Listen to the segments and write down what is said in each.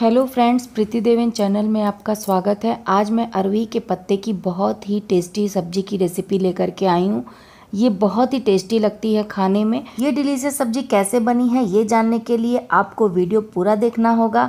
hello friends Preeti Deven channel में आपका स्वागत है आज मैं अरवी के पत्ते की बहुत ही टेस्टी सब्जी की रेसिपी लेकर के आई हूँ ये बहुत ही टेस्टी लगती है खाने में ये डिलीशियस सब्जी कैसे बनी है ये जानने के लिए आपको वीडियो पूरा देखना होगा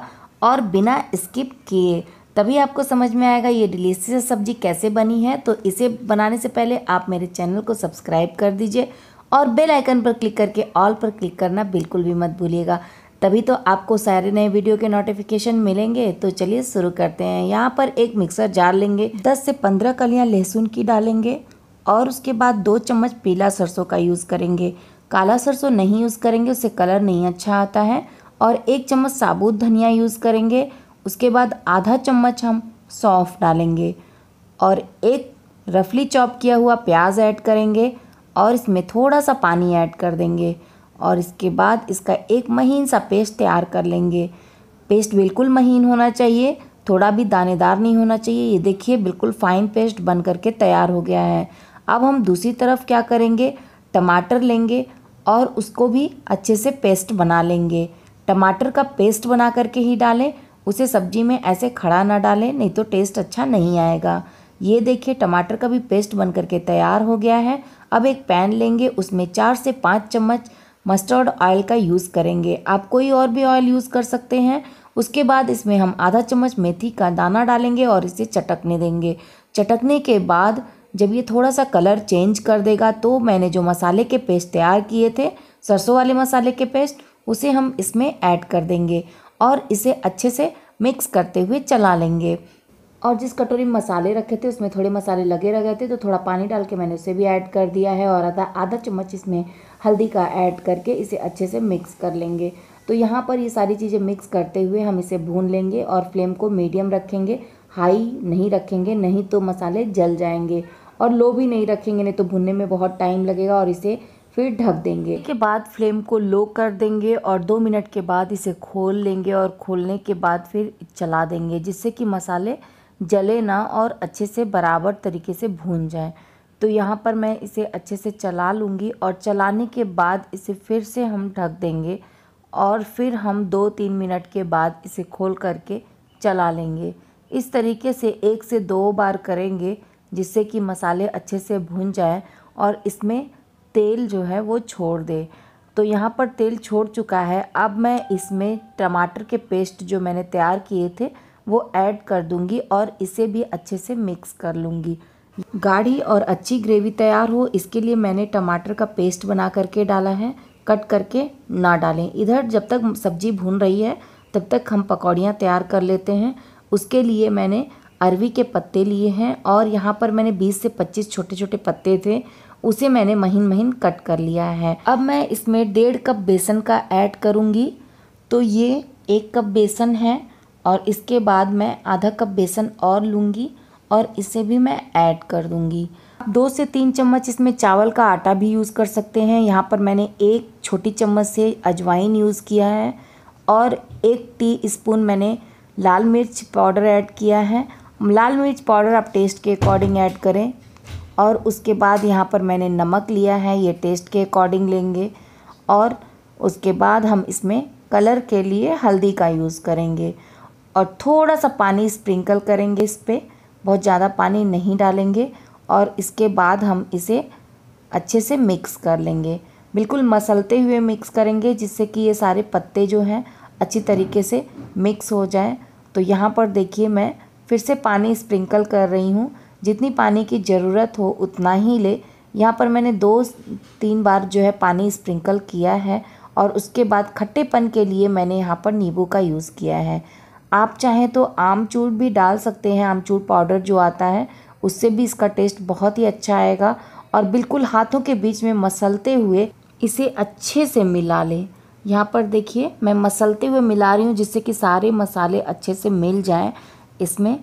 और बिना स्किप किए तभी आपको समझ में आएगा ये डिलीशियस सब्जी कैसे बनी है तो इसे बनाने से पहले आप मेरे चैनल को सब्सक्राइब कर दीजिए और बेल आइकन पर क्लिक करके ऑल पर क्लिक करना बिल्कुल भी मत भूलिएगा तभी तो आपको सारे नए वीडियो के नोटिफिकेशन मिलेंगे तो चलिए शुरू करते हैं यहाँ पर एक मिक्सर जार लेंगे दस से पंद्रह कलियाँ लहसुन की डालेंगे और उसके बाद दो चम्मच पीला सरसों का यूज़ करेंगे काला सरसों नहीं यूज़ करेंगे उससे कलर नहीं अच्छा आता है और एक चम्मच साबुत धनिया यूज़ करेंगे उसके बाद आधा चम्मच हम सौंफ डालेंगे और एक रफली चॉप किया हुआ प्याज ऐड करेंगे और इसमें थोड़ा सा पानी ऐड कर देंगे और इसके बाद इसका एक महीन सा पेस्ट तैयार कर लेंगे पेस्ट बिल्कुल महीन होना चाहिए थोड़ा भी दानेदार नहीं होना चाहिए ये देखिए बिल्कुल फाइन पेस्ट बन करके तैयार हो गया है अब हम दूसरी तरफ क्या करेंगे टमाटर लेंगे और उसको भी अच्छे से पेस्ट बना लेंगे टमाटर का पेस्ट बना करके ही डालें उसे सब्जी में ऐसे खड़ा ना डालें नहीं तो टेस्ट अच्छा नहीं आएगा ये देखिए टमाटर का भी पेस्ट बन करके तैयार हो गया है अब एक पैन लेंगे उसमें चार से पाँच चम्मच मस्टर्ड ऑयल का यूज़ करेंगे आप कोई और भी ऑयल यूज़ कर सकते हैं उसके बाद इसमें हम आधा चम्मच मेथी का दाना डालेंगे और इसे चटकने देंगे चटकने के बाद जब ये थोड़ा सा कलर चेंज कर देगा तो मैंने जो मसाले के पेस्ट तैयार किए थे सरसों वाले मसाले के पेस्ट उसे हम इसमें ऐड कर देंगे और इसे अच्छे से मिक्स करते हुए चला लेंगे और जिस कटोरी में मसाले रखे थे उसमें थोड़े मसाले लगे रह गए थे तो थोड़ा पानी डाल के मैंने उसे भी ऐड कर दिया है और आधा आधा चम्मच इसमें हल्दी का ऐड करके इसे अच्छे से मिक्स कर लेंगे तो यहाँ पर ये सारी चीज़ें मिक्स करते हुए हम इसे भून लेंगे और फ्लेम को मीडियम रखेंगे हाई नहीं रखेंगे नहीं तो मसाले जल जाएंगे और लो भी नहीं रखेंगे नहीं तो भुनने में बहुत टाइम लगेगा और इसे फिर ढक देंगे इसके बाद फ्लेम को लो कर देंगे और दो मिनट के बाद इसे खोल लेंगे और खोलने के बाद फिर चला देंगे जिससे कि मसाले जले ना और अच्छे से बराबर तरीके से भून जाए तो यहाँ पर मैं इसे अच्छे से चला लूँगी और चलाने के बाद इसे फिर से हम ढक देंगे और फिर हम दो तीन मिनट के बाद इसे खोल करके चला लेंगे इस तरीके से एक से दो बार करेंगे जिससे कि मसाले अच्छे से भुन जाए और इसमें तेल जो है वो छोड़ दे तो यहाँ पर तेल छोड़ चुका है अब मैं इसमें टमाटर के पेस्ट जो मैंने तैयार किए थे वो ऐड कर दूँगी और इसे भी अच्छे से मिक्स कर लूँगी गाढ़ी और अच्छी ग्रेवी तैयार हो इसके लिए मैंने टमाटर का पेस्ट बना करके डाला है कट करके ना डालें इधर जब तक सब्जी भून रही है तब तक हम पकौड़ियाँ तैयार कर लेते हैं उसके लिए मैंने अरवी के पत्ते लिए हैं और यहाँ पर मैंने 20 से 25 छोटे छोटे पत्ते थे उसे मैंने महीन महीन कट कर लिया है अब मैं इसमें डेढ़ कप बेसन का ऐड करूँगी तो ये एक कप बेसन है और इसके बाद मैं आधा कप बेसन और लूँगी और इसे भी मैं ऐड कर दूँगी दो से तीन चम्मच इसमें चावल का आटा भी यूज़ कर सकते हैं यहाँ पर मैंने एक छोटी चम्मच से अजवाइन यूज़ किया है और एक टी स्पून मैंने लाल मिर्च पाउडर ऐड किया है लाल मिर्च पाउडर आप टेस्ट के अकॉर्डिंग ऐड करें और उसके बाद यहाँ पर मैंने नमक लिया है ये टेस्ट के अकॉर्डिंग लेंगे और उसके बाद हम इसमें कलर के लिए हल्दी का यूज़ करेंगे और थोड़ा सा पानी स्प्रिंकल करेंगे इस पर बहुत ज़्यादा पानी नहीं डालेंगे और इसके बाद हम इसे अच्छे से मिक्स कर लेंगे बिल्कुल मसलते हुए मिक्स करेंगे जिससे कि ये सारे पत्ते जो हैं अच्छी तरीके से मिक्स हो जाएं तो यहाँ पर देखिए मैं फिर से पानी स्प्रिंकल कर रही हूँ जितनी पानी की ज़रूरत हो उतना ही ले यहाँ पर मैंने दो तीन बार जो है पानी स्प्रिंकल किया है और उसके बाद खट्टेपन के लिए मैंने यहाँ पर नींबू का यूज़ किया है आप चाहें तो आमचूर भी डाल सकते हैं आमचूर पाउडर जो आता है उससे भी इसका टेस्ट बहुत ही अच्छा आएगा और बिल्कुल हाथों के बीच में मसलते हुए इसे अच्छे से मिला लें यहाँ पर देखिए मैं मसलते हुए मिला रही हूँ जिससे कि सारे मसाले अच्छे से मिल जाएँ इसमें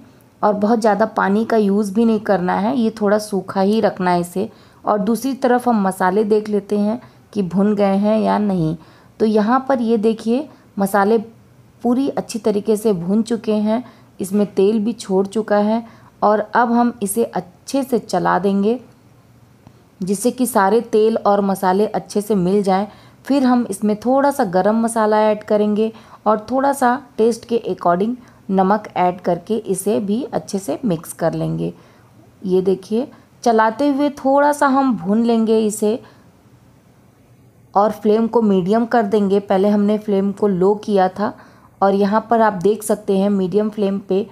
और बहुत ज़्यादा पानी का यूज़ भी नहीं करना है ये थोड़ा सूखा ही रखना है इसे और दूसरी तरफ हम मसाले देख लेते हैं कि भुन गए हैं या नहीं तो यहाँ पर ये देखिए मसाले पूरी अच्छी तरीके से भून चुके हैं इसमें तेल भी छोड़ चुका है और अब हम इसे अच्छे से चला देंगे जिससे कि सारे तेल और मसाले अच्छे से मिल जाएं फिर हम इसमें थोड़ा सा गरम मसाला ऐड करेंगे और थोड़ा सा टेस्ट के अकॉर्डिंग नमक ऐड करके इसे भी अच्छे से मिक्स कर लेंगे ये देखिए चलाते हुए थोड़ा सा हम भून लेंगे इसे और फ्लेम को मीडियम कर देंगे पहले हमने फ्लेम को लो किया था और यहाँ पर आप देख सकते हैं मीडियम फ्लेम पे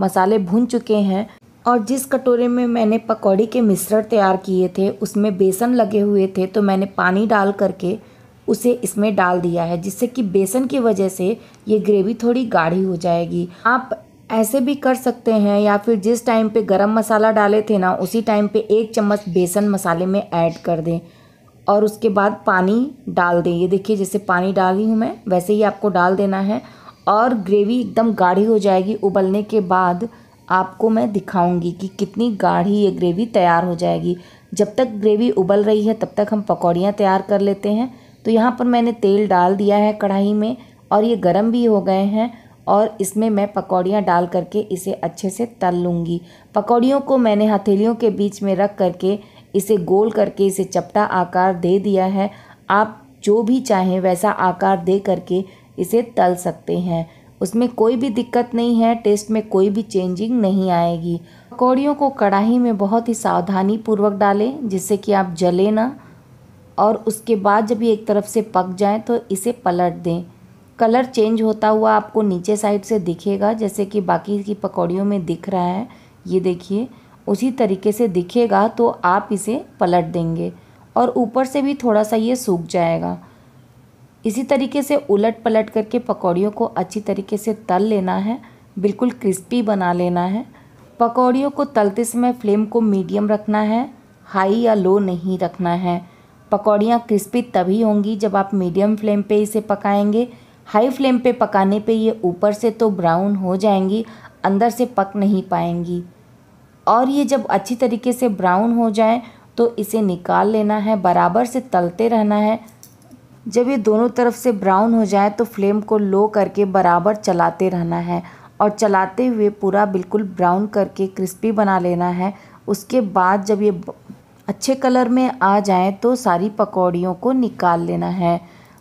मसाले भून चुके हैं और जिस कटोरे में मैंने पकौड़ी के मिश्रण तैयार किए थे उसमें बेसन लगे हुए थे तो मैंने पानी डाल करके उसे इसमें डाल दिया है जिससे कि बेसन की वजह से ये ग्रेवी थोड़ी गाढ़ी हो जाएगी आप ऐसे भी कर सकते हैं या फिर जिस टाइम पे गरम मसाला डाले थे ना उसी टाइम पे एक चम्मच बेसन मसाले में ऐड कर दें और उसके बाद पानी डाल दें ये देखिए जैसे पानी डाल रही हूँ मैं वैसे ही आपको डाल देना है और ग्रेवी एकदम गाढ़ी हो जाएगी उबलने के बाद आपको मैं दिखाऊंगी कि कितनी गाढ़ी ये ग्रेवी तैयार हो जाएगी जब तक ग्रेवी उबल रही है तब तक हम पकौड़ियाँ तैयार कर लेते हैं तो यहाँ पर मैंने तेल डाल दिया है कढ़ाई में और ये गर्म भी हो गए हैं और इसमें मैं पकौड़ियाँ डाल करके इसे अच्छे से तल लूँगी पकौड़ियों को मैंने हथेलियों के बीच में रख करके इसे गोल करके इसे चपटा आकार दे दिया है आप जो भी चाहें वैसा आकार दे करके इसे तल सकते हैं उसमें कोई भी दिक्कत नहीं है टेस्ट में कोई भी चेंजिंग नहीं आएगी पकौड़ियों को कढ़ाई में बहुत ही सावधानी पूर्वक डालें जिससे कि आप जले ना और उसके बाद जब ये एक तरफ से पक जाए तो इसे पलट दें कलर चेंज होता हुआ आपको नीचे साइड से दिखेगा जैसे कि बाकी की पकौड़ियों में दिख रहा है ये देखिए उसी तरीके से दिखेगा तो आप इसे पलट देंगे और ऊपर से भी थोड़ा सा ये सूख जाएगा इसी तरीके से उलट पलट करके पकौड़ियों को अच्छी तरीके से तल लेना है बिल्कुल क्रिस्पी बना लेना है पकौड़ियों को तलते समय फ्लेम को मीडियम रखना है हाई या लो नहीं रखना है पकौड़ियाँ क्रिस्पी तभी होंगी जब आप मीडियम फ्लेम पे इसे पकाएंगे हाई फ्लेम पे पकाने पे ये ऊपर से तो ब्राउन हो जाएंगी अंदर से पक नहीं पाएंगी और ये जब अच्छी तरीके से ब्राउन हो जाए तो इसे निकाल लेना है बराबर से तलते रहना है जब ये दोनों तरफ से ब्राउन हो जाए तो फ्लेम को लो करके बराबर चलाते रहना है और चलाते हुए पूरा बिल्कुल ब्राउन करके क्रिस्पी बना लेना है उसके बाद जब ये अच्छे कलर में आ जाए तो सारी पकौड़ियों को निकाल लेना है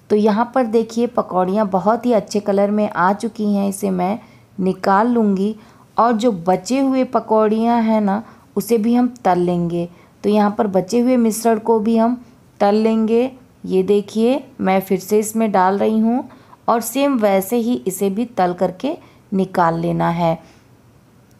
तो यहाँ पर देखिए पकौड़ियाँ बहुत ही अच्छे कलर में आ चुकी हैं इसे मैं निकाल लूँगी और जो बचे हुए पकौड़ियाँ हैं ना उसे भी हम तल लेंगे तो यहाँ पर बचे हुए मिश्रण को भी हम तल लेंगे ये देखिए मैं फिर से इसमें डाल रही हूँ और सेम वैसे ही इसे भी तल करके निकाल लेना है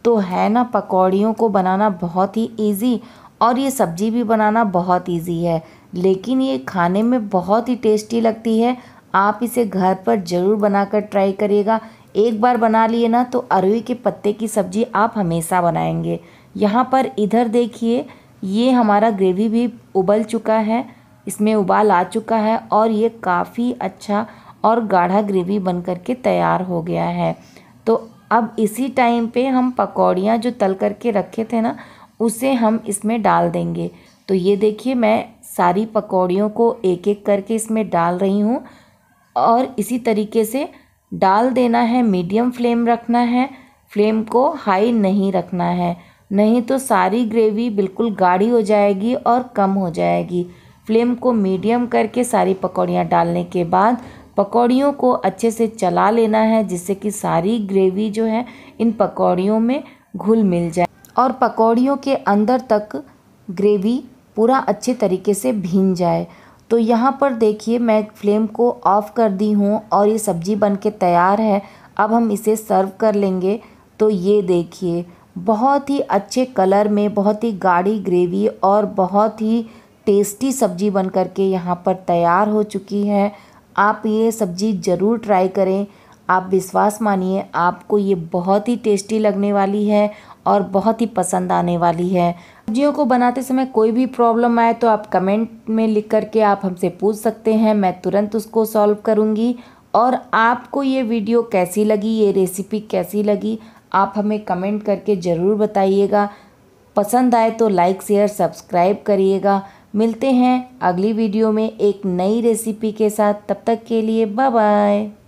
तो है ना पकौड़ियों को बनाना बहुत ही इजी और ये सब्ज़ी भी बनाना बहुत इजी है लेकिन ये खाने में बहुत ही टेस्टी लगती है आप इसे घर पर ज़रूर बनाकर ट्राई करिएगा एक बार बना लिए ना तो अरवी के पत्ते की सब्ज़ी आप हमेशा बनाएंगे यहाँ पर इधर देखिए ये हमारा ग्रेवी भी उबल चुका है इसमें उबाल आ चुका है और ये काफ़ी अच्छा और गाढ़ा ग्रेवी बन कर के तैयार हो गया है तो अब इसी टाइम पे हम पकौड़ियाँ जो तल करके रखे थे ना उसे हम इसमें डाल देंगे तो ये देखिए मैं सारी पकौड़ियों को एक एक करके इसमें डाल रही हूँ और इसी तरीके से डाल देना है मीडियम फ्लेम रखना है फ्लेम को हाई नहीं रखना है नहीं तो सारी ग्रेवी बिल्कुल गाढ़ी हो जाएगी और कम हो जाएगी फ्लेम को मीडियम करके सारी पकौड़ियाँ डालने के बाद पकौड़ियों को अच्छे से चला लेना है जिससे कि सारी ग्रेवी जो है इन पकौड़ियों में घुल मिल जाए और पकौड़ियों के अंदर तक ग्रेवी पूरा अच्छे तरीके से भीन जाए तो यहाँ पर देखिए मैं फ्लेम को ऑफ़ कर दी हूँ और ये सब्ज़ी बन के तैयार है अब हम इसे सर्व कर लेंगे तो ये देखिए बहुत ही अच्छे कलर में बहुत ही गाढ़ी ग्रेवी और बहुत ही टेस्टी सब्ज़ी बन कर के यहाँ पर तैयार हो चुकी है आप ये सब्ज़ी ज़रूर ट्राई करें आप विश्वास मानिए आपको ये बहुत ही टेस्टी लगने वाली है और बहुत ही पसंद आने वाली है सब्जियों को बनाते समय कोई भी प्रॉब्लम आए तो आप कमेंट में लिख करके आप हमसे पूछ सकते हैं मैं तुरंत उसको सॉल्व करूँगी और आपको ये वीडियो कैसी लगी ये रेसिपी कैसी लगी आप हमें कमेंट करके ज़रूर बताइएगा पसंद आए तो लाइक शेयर सब्सक्राइब करिएगा मिलते हैं अगली वीडियो में एक नई रेसिपी के साथ तब तक के लिए बाय बाय